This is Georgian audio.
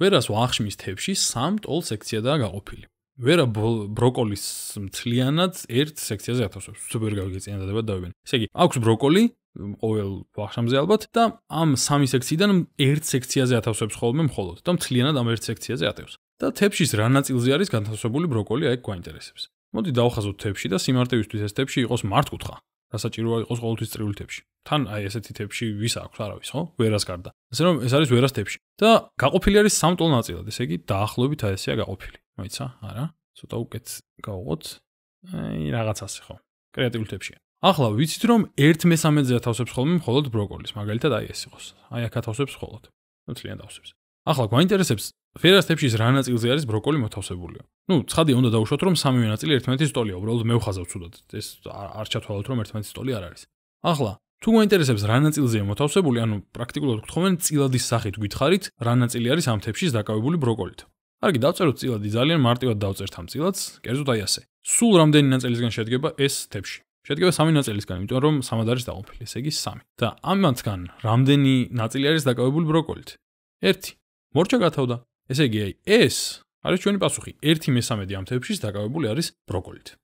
ვერას ვახშმის თებში სამ ტოლ სექციადაა გაყოფილი. ვერა ბროკოლის მთლიანად ერთ სექციაზე ათავსებს. სუპერ გავიგეციან და დავებენ. ესე იგი, აქვს ბროკოლი ყოველ ვახშმზე ალბათ და ამ სამი სექციიდან ერთ სექციაზე ათავსებს ხოლმე მხოლოდ და მთლიანად ამ ერთ სექციაზე ატევს. და თებშის რა ნაწილზე არის განთავსებული ბროკოლი, აი გვაინტერესებს. მოდი დავხაზოთ თებში და სიმარტივისთვის ეს თებში იყოს მართკუთხა. რა საჭიროა იყოს ყოველთვის წრიულ ტიპში. თან აი ესეთი ტიპში ვის აქვს არავის, ხო? ვერას გარდა. ასე რომ ეს არის ვერას ტიპში. და გაყופיლი არის სამ ტოლ ნაწილად, ესე იგი დაახლოებით აი ესეა გაყופיლი. მოიცა? არა. ცოტა უკეთ გავუღოთ. აი რაღაც ასე ხო. კრეატიულ ტიპში. ახლა ვიცით რომ 1/13-ზე თავსებს ხოლმე მხოლოდ ბროკოლის, მაგალითად აი ეს იყოს. აი აქა თავსებს ხოლმე. ნუ ძალიან დავსებს. ახლა გვაინტერესებს ფერას ტიპშიც რა ნაწილზე არის ბროკოლი მოთავსებული. ნუ, ცხადია უნდა დავუშვათ, რომ სამივე ნაწილი ერთმანეთის ტოლია, უბრალოდ მე ვხაზავ ცუდად. ეს არ ჩათვალოთ, რომ ერთმანეთის ტოლი არ არის. ახლა, თუ გვაინტერესებს რა ნაწილზეა მოთავსებული, ანუ პრაქტიკულად გთხოვენ, წილადის სახით გითხარით, რა ნაწილი არის ამ ტიპშიც დაკავებული ბროკოლით. კარგი, დავწეროთ წილადი ძალიან მარტივად დავწერთ ამ წილადს, კერძოდ აი ასე. სულ რამდენი ნაწილისგან შედგება ეს ტიპში? შედგება სამი ნაწილისგან, იმიტომ რომ სამად არის დაყოფილი, ესე იგი სამი. და ამანცგან რამდენი ნაწილი არის დაკავებული ბროკოლით? 1. მორჩა გათავდა ესე იგი, ეს არის ჩვენი პასუხი. 1/13 ამ თეფშის დაკავებული არის ბროკოლით.